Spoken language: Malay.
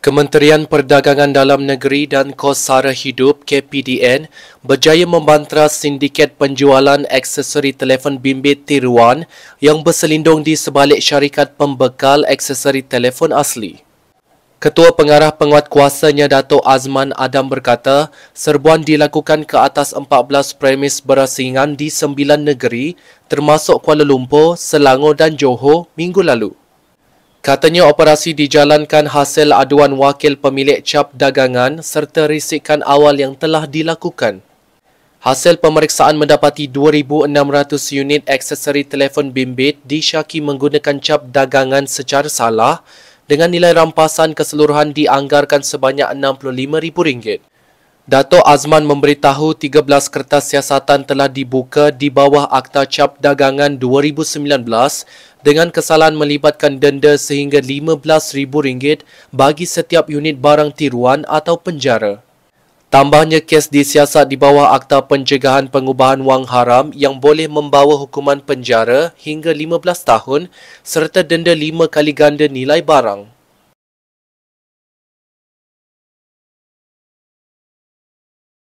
Kementerian Perdagangan Dalam Negeri dan Kos Sara Hidup KPDN berjaya membantra sindiket penjualan aksesori telefon bimbit tiruan yang berselindung di sebalik syarikat pembekal aksesori telefon asli. Ketua Pengarah Penguat Kuasanya Dato Azman Adam berkata, serbuan dilakukan ke atas 14 premis berasingan di 9 negeri termasuk Kuala Lumpur, Selangor dan Johor minggu lalu. Katanya operasi dijalankan hasil aduan wakil pemilik cap dagangan serta risikan awal yang telah dilakukan. Hasil pemeriksaan mendapati 2,600 unit aksesori telefon bimbit disyaki menggunakan cap dagangan secara salah dengan nilai rampasan keseluruhan dianggarkan sebanyak RM65,000. Dato' Azman memberitahu 13 kertas siasatan telah dibuka di bawah Akta Cap Dagangan 2019 dengan kesalahan melibatkan denda sehingga RM15,000 bagi setiap unit barang tiruan atau penjara. Tambahnya kes disiasat di bawah Akta Pencegahan Pengubahan Wang Haram yang boleh membawa hukuman penjara hingga 15 tahun serta denda 5 kali ganda nilai barang.